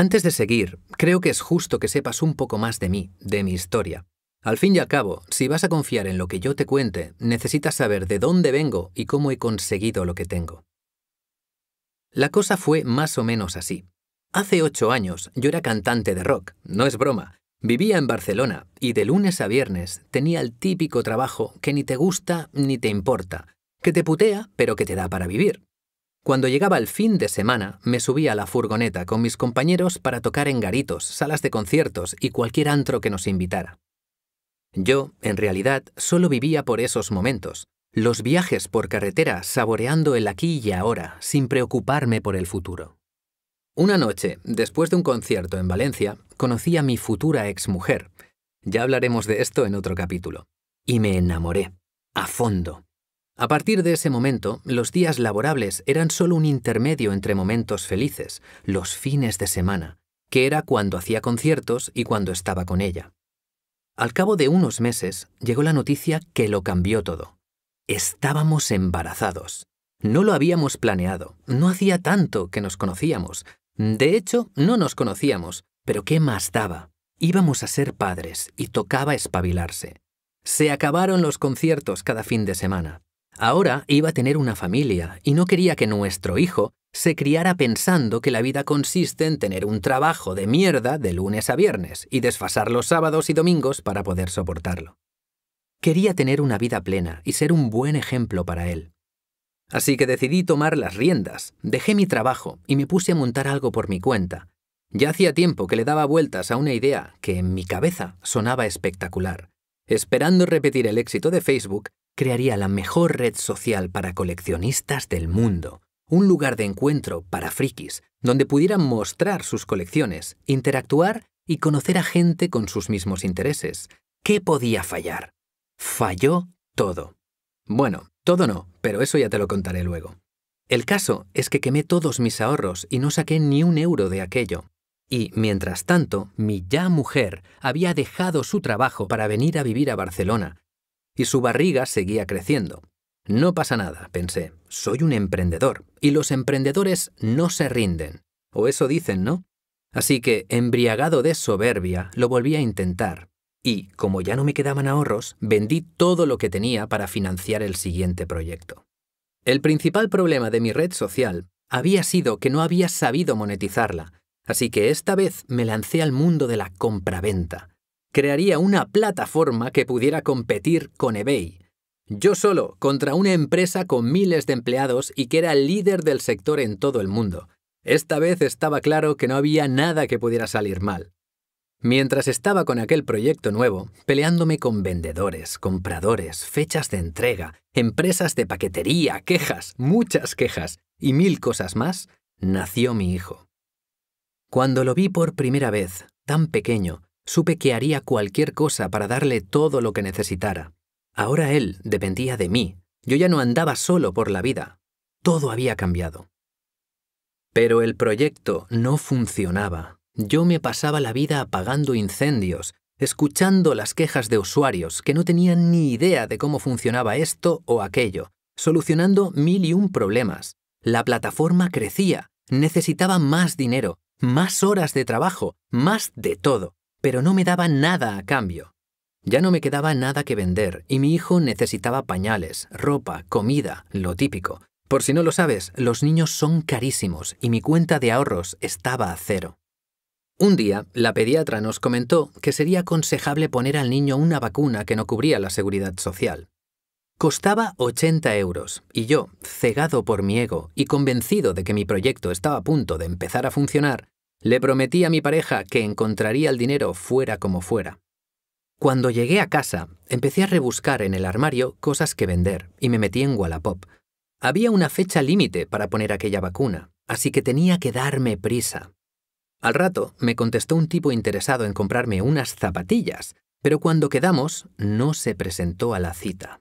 Antes de seguir, creo que es justo que sepas un poco más de mí, de mi historia. Al fin y al cabo, si vas a confiar en lo que yo te cuente, necesitas saber de dónde vengo y cómo he conseguido lo que tengo. La cosa fue más o menos así. Hace ocho años yo era cantante de rock, no es broma. Vivía en Barcelona y de lunes a viernes tenía el típico trabajo que ni te gusta ni te importa, que te putea pero que te da para vivir. Cuando llegaba el fin de semana, me subía a la furgoneta con mis compañeros para tocar en garitos, salas de conciertos y cualquier antro que nos invitara. Yo, en realidad, solo vivía por esos momentos, los viajes por carretera saboreando el aquí y ahora, sin preocuparme por el futuro. Una noche, después de un concierto en Valencia, conocí a mi futura exmujer. Ya hablaremos de esto en otro capítulo. Y me enamoré, a fondo. A partir de ese momento, los días laborables eran solo un intermedio entre momentos felices, los fines de semana, que era cuando hacía conciertos y cuando estaba con ella. Al cabo de unos meses llegó la noticia que lo cambió todo. Estábamos embarazados. No lo habíamos planeado, no hacía tanto que nos conocíamos. De hecho, no nos conocíamos, pero ¿qué más daba? Íbamos a ser padres y tocaba espabilarse. Se acabaron los conciertos cada fin de semana. Ahora iba a tener una familia y no quería que nuestro hijo se criara pensando que la vida consiste en tener un trabajo de mierda de lunes a viernes y desfasar los sábados y domingos para poder soportarlo. Quería tener una vida plena y ser un buen ejemplo para él. Así que decidí tomar las riendas, dejé mi trabajo y me puse a montar algo por mi cuenta. Ya hacía tiempo que le daba vueltas a una idea que en mi cabeza sonaba espectacular, esperando repetir el éxito de Facebook crearía la mejor red social para coleccionistas del mundo, un lugar de encuentro para frikis, donde pudieran mostrar sus colecciones, interactuar y conocer a gente con sus mismos intereses. ¿Qué podía fallar? Falló todo. Bueno, todo no, pero eso ya te lo contaré luego. El caso es que quemé todos mis ahorros y no saqué ni un euro de aquello. Y, mientras tanto, mi ya mujer había dejado su trabajo para venir a vivir a Barcelona, y su barriga seguía creciendo. No pasa nada, pensé, soy un emprendedor, y los emprendedores no se rinden, o eso dicen, ¿no? Así que, embriagado de soberbia, lo volví a intentar, y, como ya no me quedaban ahorros, vendí todo lo que tenía para financiar el siguiente proyecto. El principal problema de mi red social había sido que no había sabido monetizarla, así que esta vez me lancé al mundo de la compraventa crearía una plataforma que pudiera competir con eBay. Yo solo, contra una empresa con miles de empleados y que era líder del sector en todo el mundo. Esta vez estaba claro que no había nada que pudiera salir mal. Mientras estaba con aquel proyecto nuevo, peleándome con vendedores, compradores, fechas de entrega, empresas de paquetería, quejas, muchas quejas y mil cosas más, nació mi hijo. Cuando lo vi por primera vez, tan pequeño, supe que haría cualquier cosa para darle todo lo que necesitara. Ahora él dependía de mí. Yo ya no andaba solo por la vida. Todo había cambiado. Pero el proyecto no funcionaba. Yo me pasaba la vida apagando incendios, escuchando las quejas de usuarios que no tenían ni idea de cómo funcionaba esto o aquello, solucionando mil y un problemas. La plataforma crecía, necesitaba más dinero, más horas de trabajo, más de todo pero no me daba nada a cambio. Ya no me quedaba nada que vender y mi hijo necesitaba pañales, ropa, comida, lo típico. Por si no lo sabes, los niños son carísimos y mi cuenta de ahorros estaba a cero. Un día, la pediatra nos comentó que sería aconsejable poner al niño una vacuna que no cubría la seguridad social. Costaba 80 euros, y yo, cegado por mi ego y convencido de que mi proyecto estaba a punto de empezar a funcionar, le prometí a mi pareja que encontraría el dinero fuera como fuera. Cuando llegué a casa, empecé a rebuscar en el armario cosas que vender y me metí en Wallapop. Había una fecha límite para poner aquella vacuna, así que tenía que darme prisa. Al rato me contestó un tipo interesado en comprarme unas zapatillas, pero cuando quedamos no se presentó a la cita.